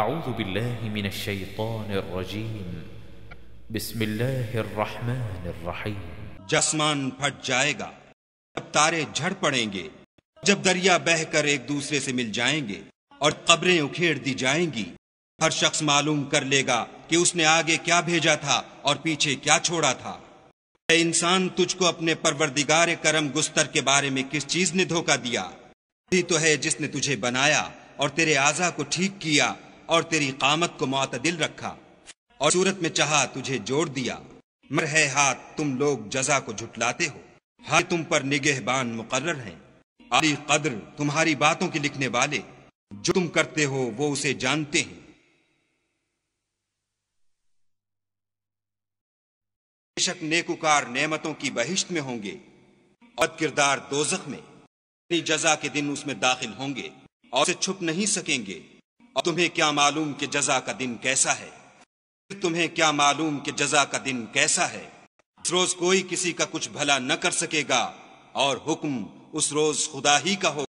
أعوذ بالله من الشيطان الرجيم بسم الله الرحمن الرحيم जसमान फट जाएगा जब तारे झड़ पड़ेंगे जब दरिया बहकर एक दूसरे से मिल जाएंगे और कब्रें उखेड़ दी जाएंगी हर शख्स मालूम कर लेगा कि उसने आगे क्या भेजा था और पीछे क्या छोड़ा था इंसान तुझको अपने परवरदिगार करम गुस्तर के बारे में किस चीज ने धोखा दिया तो है जिसने तुझे बनाया और तेरे आजा को ठीक किया और तेरी कामत को मतदिल रखा और सूरत में चाह तुझे जोड़ दिया मर है हाथ तुम लोग जजा को झुटलाते हो हाय तुम पर निगहबान मुकर्र है आली कद्र तुम्हारी बातों के लिखने वाले जो तुम करते हो वो उसे जानते हैं बेशक नेकुकार नेमतों की बहिश्त में होंगे और किरदार दोजख में जजा के दिन उसमें दाखिल होंगे और उसे छुप नहीं सकेंगे और तुम्हें क्या मालूम कि जजा का दिन कैसा है फिर तुम्हें क्या मालूम कि जजा का दिन कैसा है उस रोज कोई किसी का कुछ भला न कर सकेगा और हुक्म उस रोज खुदा ही का हो